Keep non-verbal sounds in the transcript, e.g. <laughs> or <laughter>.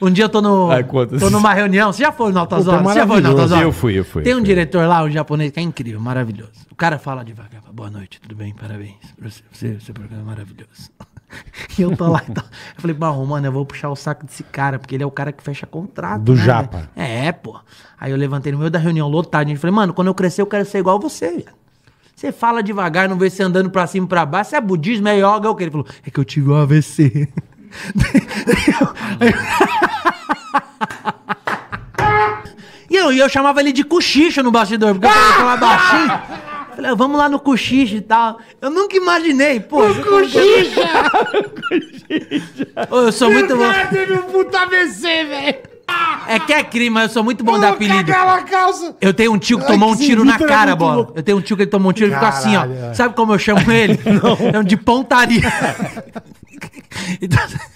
Um dia eu tô, no, Ai, tô numa reunião. Você já foi no Altas Horas? Você já foi no Altas Horas? Eu fui, eu fui. Tem um fui. diretor lá, um japonês, que é incrível, maravilhoso. O cara fala devagar. Boa noite, tudo bem? Parabéns. Você, seu programa é maravilhoso. <laughs> E eu tô lá então. Eu falei, bom, mano, eu vou puxar o saco desse cara, porque ele é o cara que fecha contrato. Do né, Japa. É, pô. Aí eu levantei no meio da reunião lotado. E falei, mano, quando eu crescer, eu quero ser igual você, velho. Você fala devagar, não vê você andando pra cima e pra baixo. Você é budismo, é yoga, é o que? Ele falou, é que eu tive um AVC. aí eu... Não, e eu chamava ele de cochicho no bastidor, porque eu falava baixinho. <laughs> Falei, ah, vamos lá no cochicho e tal. Eu nunca imaginei, pô. O cochicho! <laughs> Ô, eu sou muito bom. O cara teve um puta AVC, velho. É que é crime, mas eu sou muito bom de apelido. calça. Eu tenho um tio que tomou um tiro na cara, bola. Eu tenho um tio que ele tomou um tiro e ficou assim, ó. É. Sabe como eu chamo ele? <laughs> Não. É de pontaria. então...